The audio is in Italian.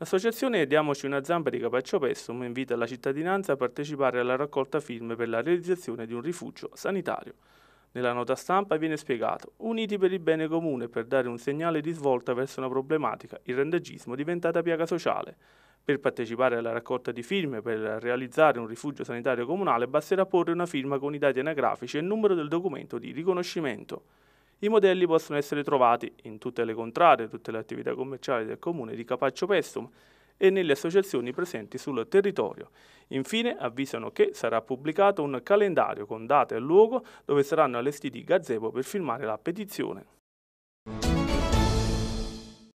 L'associazione Diamoci una zampa di Capaccio Pessum invita la cittadinanza a partecipare alla raccolta firme per la realizzazione di un rifugio sanitario. Nella nota stampa viene spiegato, uniti per il bene comune per dare un segnale di svolta verso una problematica, il randagismo diventata piaga sociale. Per partecipare alla raccolta di firme per realizzare un rifugio sanitario comunale basterà porre una firma con i dati anagrafici e il numero del documento di riconoscimento. I modelli possono essere trovati in tutte le contrade, tutte le attività commerciali del comune di Capaccio Pestum e nelle associazioni presenti sul territorio. Infine avvisano che sarà pubblicato un calendario con data e luogo dove saranno allestiti i gazebo per firmare la petizione.